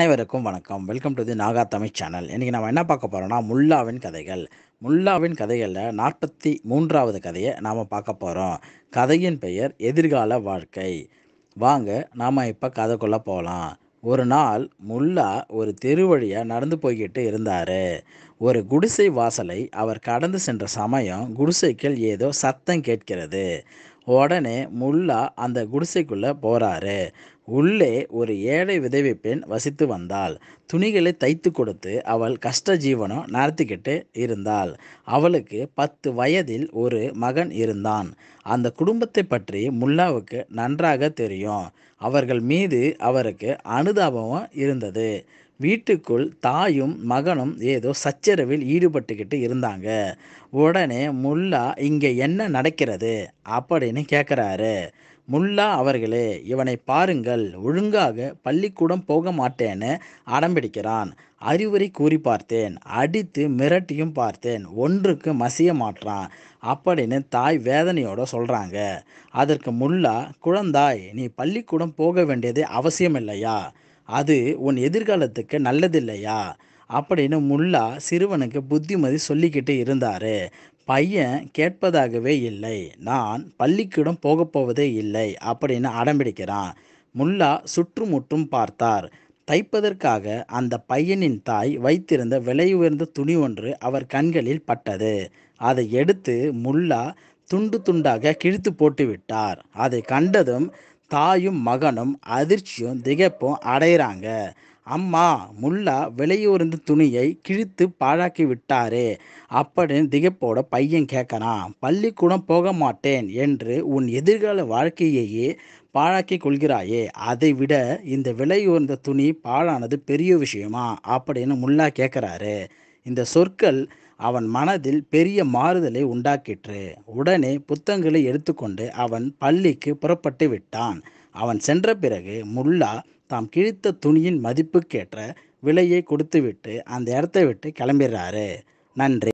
அனைவருக்கும் வணக்கம் welcome to the Naga Tamil channel இன்றைக்கி நம்ம என்ன பார்க்க போகிறோம்னா முல்லாவின் கதைகள் முல்லாவின் கதைகளில் நாற்பத்தி மூன்றாவது கதையை நாம் பார்க்க போகிறோம் கதையின் பெயர் எதிர்கால வாழ்க்கை வாங்க நாம் இப்போ கதைக்குள்ளே போகலாம் ஒரு நாள் முல்லா ஒரு தெரு வழியாக நடந்து போய்கிட்டு இருந்தார் ஒரு குடிசை வாசலை அவர் கடந்து சென்ற சமயம் குடிசைக்கள் ஏதோ சத்தம் கேட்கிறது உடனே முல்லா அந்த குடிசைக்குள்ளே போகிறாரு உள்ளே ஒரு ஏழை விதவி பெண் வசித்து வந்தாள் துணிகளை தைத்து கொடுத்து அவள் கஷ்ட ஜீவனம் நடத்திக்கிட்டு இருந்தாள் அவளுக்கு பத்து வயதில் ஒரு மகன் இருந்தான் அந்த குடும்பத்தை பற்றி முல்லாவுக்கு நன்றாக தெரியும் அவர்கள் மீது அவருக்கு அனுதாபமும் இருந்தது வீட்டுக்குள் தாயும் மகனும் ஏதோ சச்சரவில் ஈடுபட்டுக்கிட்டு இருந்தாங்க உடனே முல்லா இங்கே என்ன நடக்கிறது அப்படின்னு கேட்குறாரு முல்லா அவர்களே இவனை பாருங்கள் ஒழுங்காக பள்ளிக்கூடம் போக மாட்டேன்னு அடம்பிடிக்கிறான் அறிவுரை கூறி பார்த்தேன் அடித்து மிரட்டியும் பார்த்தேன் ஒன்றுக்கு மசிய மாட்டான் அப்படின்னு தாய் வேதனையோட சொல்கிறாங்க அதற்கு முல்லா குழந்தாய் நீ பள்ளிக்கூடம் போக வேண்டியது அவசியம் இல்லையா அது உன் எதிர்காலத்துக்கு நல்லதில்லையா அப்படின்னு முல்லா சிறுவனுக்கு புத்திமதி சொல்லிக்கிட்டு இருந்தார் பையன் கேட்பதாகவே இல்லை நான் பள்ளிக்கூடம் போகப்போவதே போவதே இல்லை அப்படின்னு அடம்பிடிக்கிறான் முல்லா சுற்றுமுற்றும் பார்த்தார் தைப்பதற்காக அந்த பையனின் தாய் வைத்திருந்த விலை உயர்ந்த துணி ஒன்று அவர் கண்களில் பட்டது அதை எடுத்து முல்லா துண்டு துண்டாக கிழித்து போட்டுவிட்டார் அதை கண்டதும் தாயும் மகனும் அதிர்ச்சியும் திகைப்பும் அடையிறாங்க அம்மா முல்லா விலையூர்ந்து துணியை கிழித்து பாழாக்கி விட்டாரே அப்படின்னு திகைப்போட பையன் கேட்கறான் பள்ளிக்கூடம் போக மாட்டேன் என்று உன் எதிர்கால வாழ்க்கையையே பாழாக்கி கொள்கிறாயே அதை விட இந்த விலையூர்ந்த துணி பாழானது பெரிய விஷயமா அப்படின்னு முல்லா கேட்குறாரு இந்த சொற்கள் அவன் மனதில் பெரிய மாறுதலை உண்டாக்கிற்று உடனே புத்தங்களை எடுத்துக்கொண்டு அவன் பள்ளிக்கு புறப்பட்டு விட்டான் அவன் சென்ற பிறகு முல்லா தாம் கிழித்த துணியின் மதிப்புக்கேற்ற விலையை கொடுத்துவிட்டு அந்த இடத்தை விட்டு கிளம்பிடுறாரு நன்றி